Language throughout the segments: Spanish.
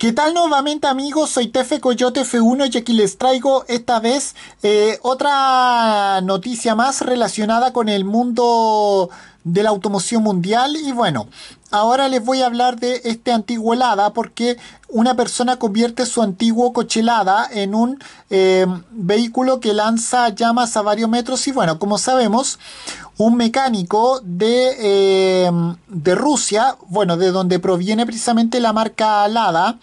¿Qué tal nuevamente amigos? Soy Tefe Coyote F1 y aquí les traigo esta vez eh, otra noticia más relacionada con el mundo de la automoción mundial y bueno, ahora les voy a hablar de este antiguo helada porque una persona convierte su antiguo cochelada en un eh, vehículo que lanza llamas a varios metros y bueno, como sabemos, un mecánico de, eh, de Rusia, bueno, de donde proviene precisamente la marca Lada,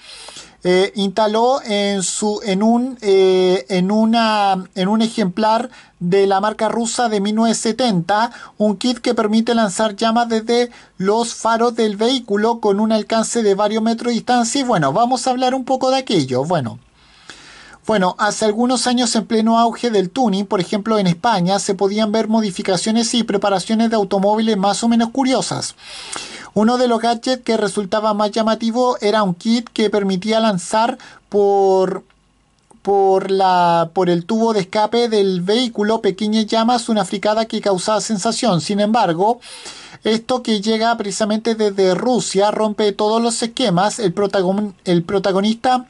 eh, instaló en, su, en, un, eh, en, una, en un ejemplar de la marca rusa de 1970, un kit que permite lanzar llamas desde los faros del vehículo con un alcance de varios metros de distancia. Y bueno, vamos a hablar un poco de aquello. Bueno. Bueno, hace algunos años en pleno auge del tuning, por ejemplo en España, se podían ver modificaciones y preparaciones de automóviles más o menos curiosas. Uno de los gadgets que resultaba más llamativo era un kit que permitía lanzar por por, la, por el tubo de escape del vehículo pequeñas llamas, una fricada que causaba sensación. Sin embargo, esto que llega precisamente desde Rusia rompe todos los esquemas. El, el protagonista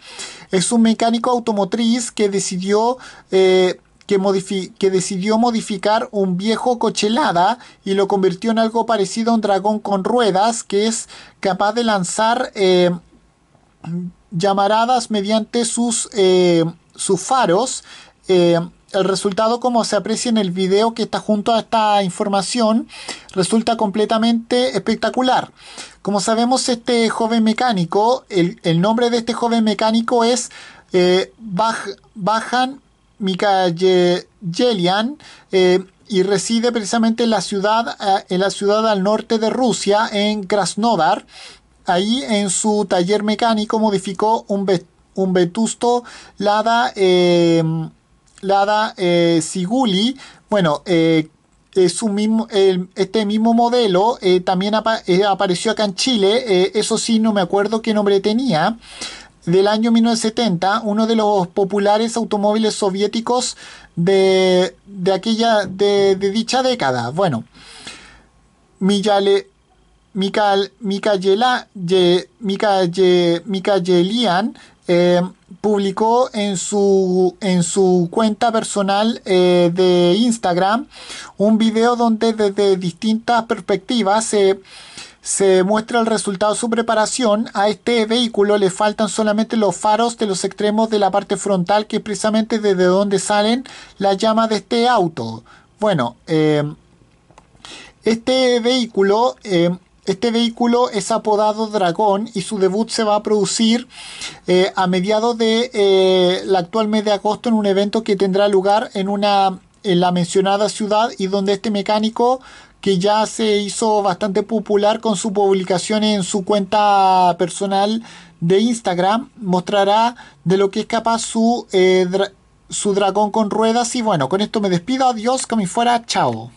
es un mecánico automotriz que decidió eh, que, que decidió modificar un viejo cochelada y lo convirtió en algo parecido a un dragón con ruedas que es capaz de lanzar eh, llamaradas mediante sus, eh, sus faros. Eh, el resultado, como se aprecia en el video que está junto a esta información, resulta completamente espectacular. Como sabemos, este joven mecánico, el, nombre de este joven mecánico es eh, Bajan Mika Yelian eh, y reside precisamente en la ciudad, eh, en la ciudad al norte de Rusia, en Krasnodar. Ahí en su taller mecánico modificó un, ...un vetusto Lada, em, Lada eh, Siguli. Bueno, es mismo, este mismo modelo también apareció acá en Chile. eso sí, no me acuerdo qué nombre tenía del año 1970, uno de los populares automóviles soviéticos de, aquella, de, dicha década. Bueno, Miyale, Mikhail, Mikayela, publicó en su, en su cuenta personal eh, de Instagram un video donde desde distintas perspectivas se se muestra el resultado de su preparación. A este vehículo le faltan solamente los faros de los extremos de la parte frontal, que es precisamente desde donde salen las llamas de este auto. Bueno, em, este vehículo... Em, este vehículo es apodado Dragón y su debut se va a producir eh, a mediados de eh, la actual mes de agosto en un evento que tendrá lugar en una en la mencionada ciudad y donde este mecánico que ya se hizo bastante popular con su publicación en su cuenta personal de Instagram, mostrará de lo que es capaz su, eh, su dragón con ruedas. Y bueno, con esto me despido, adiós, que me fuera, chao.